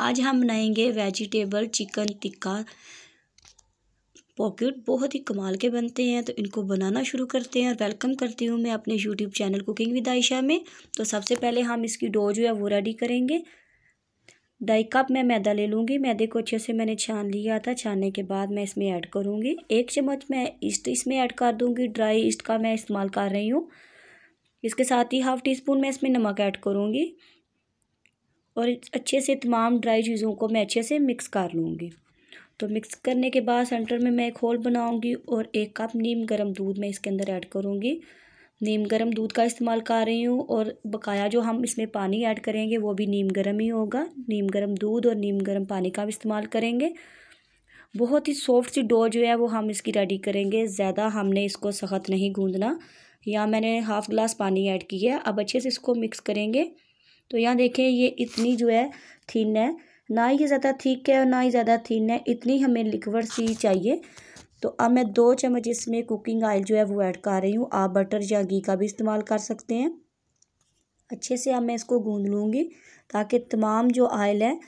आज हम बनाएंगे वेजिटेबल चिकन टिक्का पॉकेट बहुत ही कमाल के बनते हैं तो इनको बनाना शुरू करते हैं और वेलकम करती हूँ मैं अपने YouTube channel cooking with Ayesha में तो सबसे पहले हम इसकी डो जो है वो रेडी करेंगे ढाई कप मैं मैदा ले लूँगी मैदे को अच्छे से मैंने छान लिया था छानने के बाद मैं इसमें ऐड करूँगी एक चम्मच मैं ईस्ट इसमें ऐड कर दूँगी ड्राई ईस्ट का मैं इस्तेमाल कर रही हूँ इसके साथ ही हाफ़ टी स्पून मैं इसमें नमक ऐड करूँगी और अच्छे से तमाम ड्राई चीज़ों को मैं अच्छे से मिक्स कर लूँगी तो मिक्स करने के बाद सेंटर में मैं एक होल बनाऊँगी और एक कप नीम गर्म दूध मैं इसके अंदर ऐड करूँगी नीम गर्म दूध का इस्तेमाल कर रही हूँ और बकाया जो हम इसमें पानी ऐड करेंगे वो भी नीम गर्म ही होगा नीम गर्म दूध और नीम गर्म पानी का भी इस्तेमाल करेंगे बहुत ही सॉफ्ट सी डो जो है वो हम इसकी रेडी करेंगे ज़्यादा हमने इसको सख्त नहीं गूँधना या मैंने हाफ़ ग्लास पानी ऐड किया अब अच्छे से इसको मिक्स करेंगे तो यहाँ देखें ये इतनी जो है थीन है ना ही ज़्यादा थिक है और ना ही ज़्यादा थीन है इतनी हमें लिक्वड सी चाहिए तो अब मैं दो चम्मच इसमें कुकिंग ऑयल जो है वो ऐड कर रही हूँ आप बटर या घी का भी इस्तेमाल कर सकते हैं अच्छे से अब मैं इसको गूंद लूँगी ताकि तमाम जो ऑयल है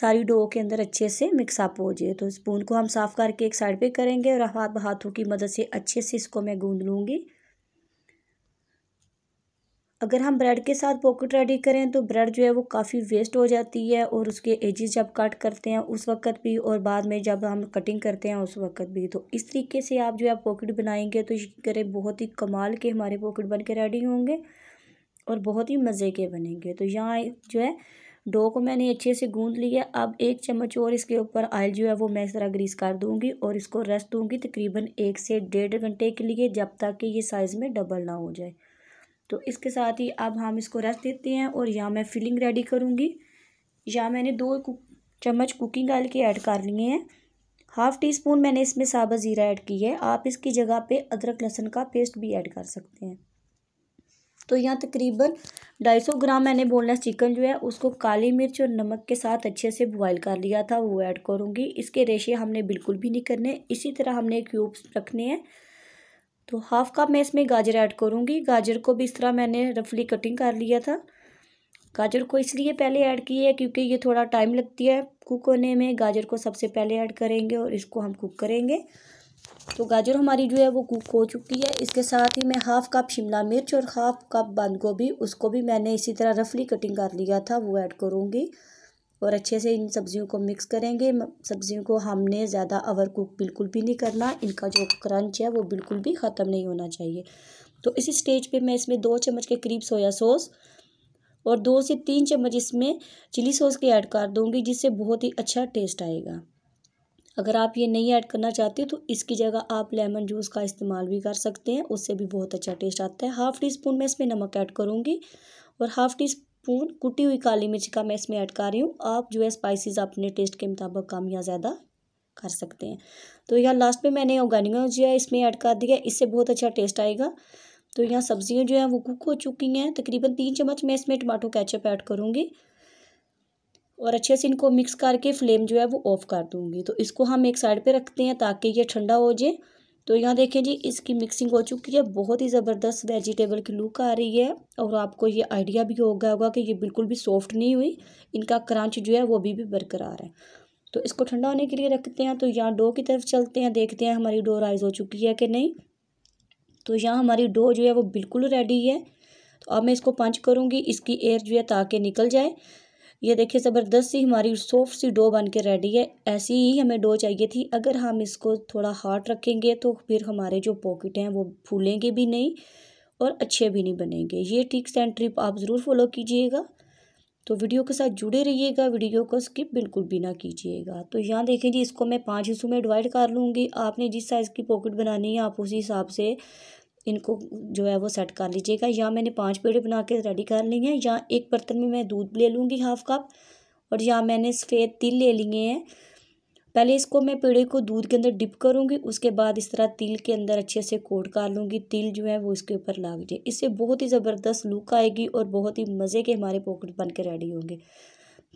सारी डो के अंदर अच्छे से मिक्सअप हो जाए तो स्पून को हम साफ़ करके एक साइड पे करेंगे और हाथ हाथों की मदद से अच्छे से इसको मैं गूँध लूँगी अगर हम ब्रेड के साथ पॉकेट रेडी करें तो ब्रेड जो है वो काफ़ी वेस्ट हो जाती है और उसके एजेस जब कट करते हैं उस वक्त भी और बाद में जब हम कटिंग करते हैं उस वक्त भी तो इस तरीके से आप जो है पॉकेट बनाएंगे तो करें बहुत ही कमाल के हमारे पॉकेट बन के रेडी होंगे और बहुत ही मज़े के बनेंगे तो यहाँ जो है डो को मैंने अच्छे से गूँध लिया अब एक चम्मच और इसके ऊपर आयल जो है वो मैं इस तरह ग्रीस कर दूँगी और इसको रेस्ट दूँगी तकरीबन एक से डेढ़ घंटे के लिए जब तक कि ये साइज़ में डबल ना हो जाए तो इसके साथ ही अब हम इसको रस देते हैं और या मैं फिलिंग रेडी करूँगी या मैंने दो कुक, चम्मच कुकिंग ऑयल के ऐड कर लिए हैं हाफ़ टी स्पून मैंने इसमें साबा ज़ीरा ऐड की है आप इसकी जगह पे अदरक लहसुन का पेस्ट भी ऐड कर सकते हैं तो यहाँ तकरीबन ढाई सौ ग्राम मैंने बोनलेस चिकन जो है उसको काली मिर्च और नमक के साथ अच्छे से बॉयल कर लिया था वो ऐड करूँगी इसके रेशे हमने बिल्कुल भी नहीं करने इसी तरह हमने क्यूब्स रखने हैं तो हाफ़ कप मैं इसमें गाजर ऐड करूँगी गाजर को भी इस तरह मैंने रफली कटिंग कर लिया था गाजर को इसलिए पहले ऐड की है क्योंकि ये थोड़ा टाइम लगती है कुक होने में गाजर को सबसे पहले ऐड करेंगे और इसको हम कुक करेंगे तो गाजर हमारी जो है वो कुक हो चुकी है इसके साथ ही मैं हाफ़ कप शिमला मिर्च और हाफ़ कप बंद गोभी उसको भी मैंने इसी तरह रफली कटिंग कर लिया था वो ऐड करूँगी और अच्छे से इन सब्ज़ियों को मिक्स करेंगे सब्ज़ियों को हमने ज़्यादा ओवर कुक बिल्कुल भी नहीं करना इनका जो क्रंच है वो बिल्कुल भी ख़त्म नहीं होना चाहिए तो इसी स्टेज पे मैं इसमें दो चम्मच के करीब सोया सॉस और दो से तीन चम्मच इसमें चिली सॉस के ऐड कर दूँगी जिससे बहुत ही अच्छा टेस्ट आएगा अगर आप ये नहीं ऐड करना चाहते तो इसकी जगह आप लेमन जूस का इस्तेमाल भी कर सकते हैं उससे भी बहुत अच्छा टेस्ट आता है हाफ़ टी स्पून मैं इसमें नमक ऐड करूँगी और हाफ़ टी स्पून कुटी हुई काली मिर्च का मैं इसमें ऐड कर रही हूँ आप जो है स्पाइसेस अपने टेस्ट के मुताबिक कम या ज़्यादा कर सकते हैं तो यहाँ लास्ट में मैंने ऑर्गेनिको जो है इसमें ऐड कर दिया इससे बहुत अच्छा टेस्ट आएगा तो यहाँ सब्जियाँ जो हैं वो कुक हो चुकी हैं तकरीबन तीन चम्मच मैं इसमें टमाटो कैचअप ऐड करूँगी और अच्छे से इनको मिक्स करके फ्लेम जो है वो ऑफ़ कर दूँगी तो इसको हम एक साइड पर रखते हैं ताकि ये ठंडा हो जाए तो यहाँ देखें जी इसकी मिक्सिंग हो चुकी है बहुत ही ज़बरदस्त वेजिटेबल की लुक आ रही है और आपको ये आइडिया भी हो गया होगा कि ये बिल्कुल भी सॉफ्ट नहीं हुई इनका क्रंच जो है वो अभी भी बरकरार है तो इसको ठंडा होने के लिए रखते हैं तो यहाँ डो की तरफ चलते हैं देखते हैं हमारी डो राइज़ हो चुकी है कि नहीं तो यहाँ हमारी डो जो है वो बिल्कुल रेडी है तो अब मैं इसको पंच करूँगी इसकी एयर जो है ताकि निकल जाए ये देखिए ज़बरदस्त सी हमारी सॉफ्ट सी डो बन के रेडी है ऐसी ही हमें डो चाहिए थी अगर हम इसको थोड़ा हार्ड रखेंगे तो फिर हमारे जो पॉकेट हैं वो फूलेंगे भी नहीं और अच्छे भी नहीं बनेंगे ये टिक्स एंड ट्रिप आप ज़रूर फॉलो कीजिएगा तो वीडियो के साथ जुड़े रहिएगा वीडियो को स्किप बिल्कुल भी ना कीजिएगा तो यहाँ देखें जी इसको मैं पाँच हिस्सों में डिवाइड कर लूँगी आपने जिस साइज़ की पॉकेट बनानी है आप उसी हिसाब से इनको जो है वो सेट कर लीजिएगा या मैंने पांच पेड़े बना के रेडी कर लिए हैं या एक बर्तन में मैं दूध ले लूँगी हाफ़ कप और या मैंने सफ़ेद तिल ले लिए हैं पहले इसको मैं पेड़े को दूध के अंदर डिप करूँगी उसके बाद इस तरह तिल के अंदर अच्छे से कोट कर लूँगी तिल जो है वो इसके ऊपर लाग जाए इससे बहुत ही ज़बरदस्त लुक आएगी और बहुत ही मज़े के हमारे पॉकेट बन के रेडी होंगे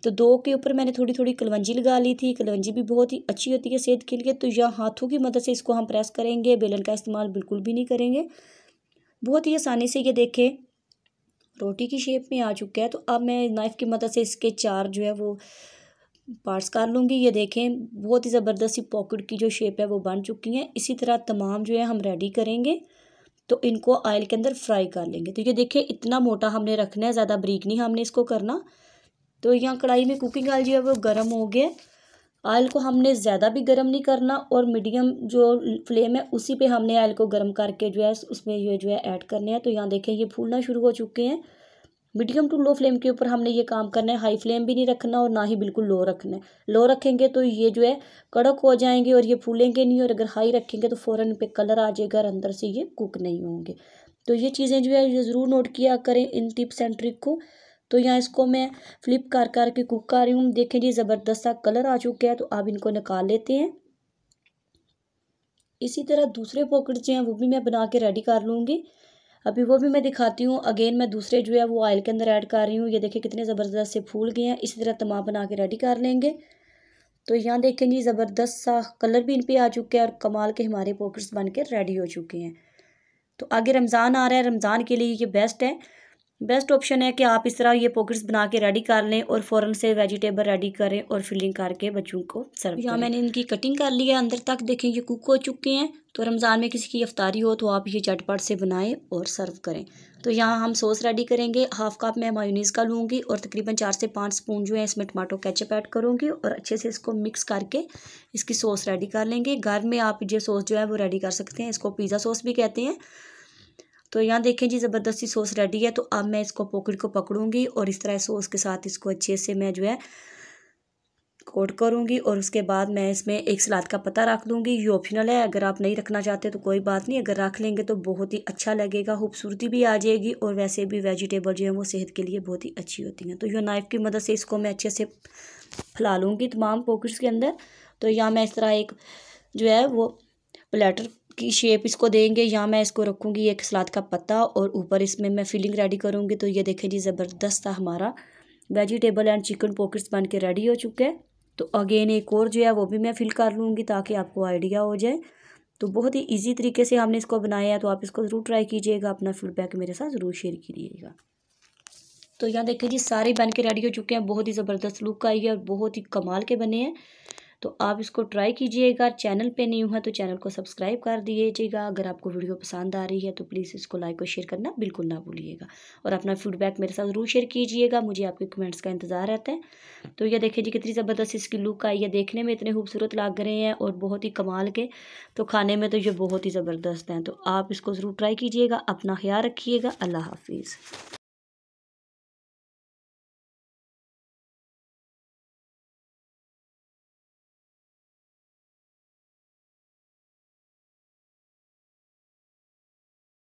तो दो के ऊपर मैंने थोड़ी थोड़ी कलवंजी लगा ली थी कलवंजी भी बहुत ही अच्छी होती है सेहत के लिए तो या हाथों की मदद से इसको हम प्रेस करेंगे बेलन का इस्तेमाल बिल्कुल भी नहीं करेंगे बहुत ही आसानी से ये देखें रोटी की शेप में आ चुका है तो अब मैं नाइफ़ की मदद से इसके चार जो है वो पार्ट्स कर लूँगी ये देखें बहुत ही ज़बरदस्त पॉकेट की जो शेप है वो बन चुकी है इसी तरह तमाम जो है हम रेडी करेंगे तो इनको ऑयल के अंदर फ्राई कर लेंगे तो ये देखिए इतना मोटा हमने रखना है ज़्यादा बरीक नहीं हमने इसको करना तो यहाँ कढ़ाई में कुकिंग ऑयल जो है वो गर्म हो गया ऑयल को हमने ज़्यादा भी गर्म नहीं करना और मीडियम जो फ्लेम है उसी पे हमने ऑयल को गर्म करके जो है उसमें ये जो है ऐड करने हैं तो यहाँ देखें ये फूलना शुरू हो चुके हैं मीडियम टू लो फ्लेम के ऊपर हमने ये काम करना है हाई फ्लेम भी नहीं रखना और ना ही बिल्कुल लो रखना है लो रखेंगे तो ये जो है कड़क हो जाएंगे और ये फूलेंगे नहीं और अगर हाई रखेंगे तो फ़ौरन पे कलर आ जाएगा और अंदर से ये कुक नहीं होंगे तो ये चीज़ें जो है ये ज़रूर नोट किया करें इन टिप्स एंड ट्रिक को तो यहाँ इसको मैं फ्लिप कर कर के कुक कर रही हूँ देखें जी ज़बरदस्त सा कलर आ चुका है तो आप इनको निकाल लेते हैं इसी तरह दूसरे पॉकेट जो हैं वो भी मैं बना के रेडी कर लूँगी अभी वो भी मैं दिखाती हूँ अगेन मैं दूसरे जो है वो ऑयल के अंदर ऐड कर रही हूँ ये देखें कितने ज़बरदस्त से फूल गए हैं इसी तरह तमाम बना के रेडी कर लेंगे तो यहाँ देखें जी ज़बरदस्त सा कलर भी इन पर आ चुके हैं और कमाल के हमारे पॉकेट्स बन के रेडी हो चुके हैं तो आगे रमज़ान आ रहा है रमज़ान के लिए ये बेस्ट है बेस्ट ऑप्शन है कि आप इस तरह ये पॉकेट्स बना के रेडी कर लें और फ़ौरन से वेजिटेबल रेडी करें और फिलिंग करके बच्चों को सर्व यहाँ मैंने इनकी कटिंग कर ली है अंदर तक देखें ये कुक हो चुके हैं तो रमज़ान में किसी की अफ्तारी हो तो आप ये चटपट से बनाएं और सर्व करें तो यहाँ हम सॉस रेडी करेंगे हाफ़ कप मैं मायूनीज़ का लूँगी और तकरीबन चार से पाँच स्पून जो है इसमें टमाटो कैचअप ऐड करूँगी और अच्छे से इसको मिक्स करके इसकी सॉस रेडी कर लेंगे घर में आप ये सॉस जो है वो रेडी कर सकते हैं इसको पिज़्ज़ा सॉस भी कहते हैं तो यहाँ देखें जी ज़बरदस्ती सॉस रेडी है तो अब मैं इसको पॉकेट को पकड़ूंगी और इस तरह सॉस के साथ इसको अच्छे से मैं जो है कोट करूँगी और उसके बाद मैं इसमें एक सलाद का पत्ता रख लूंगी ये ऑप्शनल है अगर आप नहीं रखना चाहते तो कोई बात नहीं अगर रख लेंगे तो बहुत ही अच्छा लगेगा खूबसूरती भी आ जाएगी और वैसे भी वेजिटेबल जो है वो सेहत के लिए बहुत ही अच्छी होती हैं तो ये नाइफ़ की मदद से इसको मैं अच्छे से फैला लूँगी तमाम पॉकेट्स के अंदर तो यहाँ मैं इस तरह एक जो है वो प्लेटर की शेप इसको देंगे या मैं इसको रखूँगी एक सलाद का पत्ता और ऊपर इसमें मैं फिलिंग रेडी करूँगी तो ये देखें जी ज़बरदस्त था हमारा वेजिटेबल एंड चिकन पॉकेट्स बन के रेडी हो चुके हैं तो अगेन एक और जो है वो भी मैं फिल कर लूँगी ताकि आपको आइडिया हो जाए तो बहुत ही इजी तरीके से हमने इसको बनाया है तो आप इसको ज़रूर ट्राई कीजिएगा अपना फीडबैक मेरे साथ ज़रूर शेयर कीजिएगा तो यहाँ देखिए जी सारे बन के रेडी हो चुके हैं बहुत ही ज़बरदस्त लुक आई है और बहुत ही कमाल के बने हैं तो आप इसको ट्राई कीजिएगा चैनल पे नहीं हुआ तो चैनल को सब्सक्राइब कर दीजिएगा अगर आपको वीडियो पसंद आ रही है तो प्लीज़ इसको लाइक और शेयर करना बिल्कुल ना भूलिएगा और अपना फीडबैक मेरे साथ ज़रूर शेयर कीजिएगा मुझे आपके कमेंट्स का इंतज़ार रहता है तो यह देखिए जी कितनी ज़बरदस्त इसकी लुक आई है देखने में इतने खूबसूरत लग रहे हैं और बहुत ही कमाल के तो खाने में तो ये बहुत ही ज़बरदस्त हैं तो आप इसको ज़रूर ट्राई कीजिएगा अपना ख्याल रखिएगा अल्लाह हाफिज़